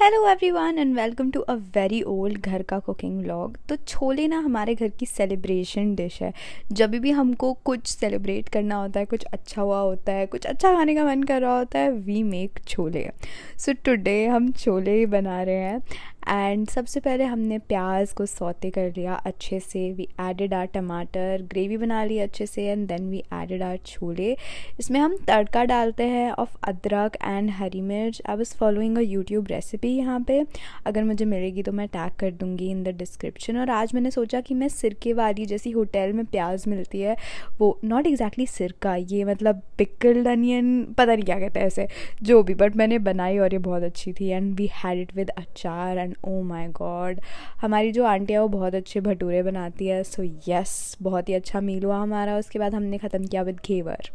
hello everyone and welcome to a very old घर का cooking vlog तो छोले ना हमारे घर की सेलिब्रेशन डिश है जब भी हमको कुछ सेलिब्रेट करना होता है कुछ अच्छा हुआ होता है कुछ अच्छा खाने का मन कर रहा होता है we make chole so today हम छोले ही बना रहे हैं एंड सबसे पहले हमने प्याज को सौते कर लिया अच्छे से we added our tamatar gravy बना ली अच्छे से and then we added our chole इसमें हम तड़का डालते हैं ऑफ अदरक एंड हरी मिर्च I was following a YouTube recipe यहाँ पे अगर मुझे मिलेगी तो मैं टैग कर दूँगी इन द डिस्क्रिप्शन और आज मैंने सोचा कि मैं सिरके वाली जैसी होटल में प्याज मिलती है वो नॉट एग्जैक्टली सिरका ये मतलब पिकल्ड अनियन पता नहीं क्या कहते हैं ऐसे जो भी बट मैंने बनाई और ये बहुत अच्छी थी and we had it with achar and oh my god हमारी जो आंटी है वो बहुत अच्छे भटूरे बनाती है सो यस बहुत ही अच्छा मील हुआ हमारा उसके बाद हमने ख़त्म किया विद घेवर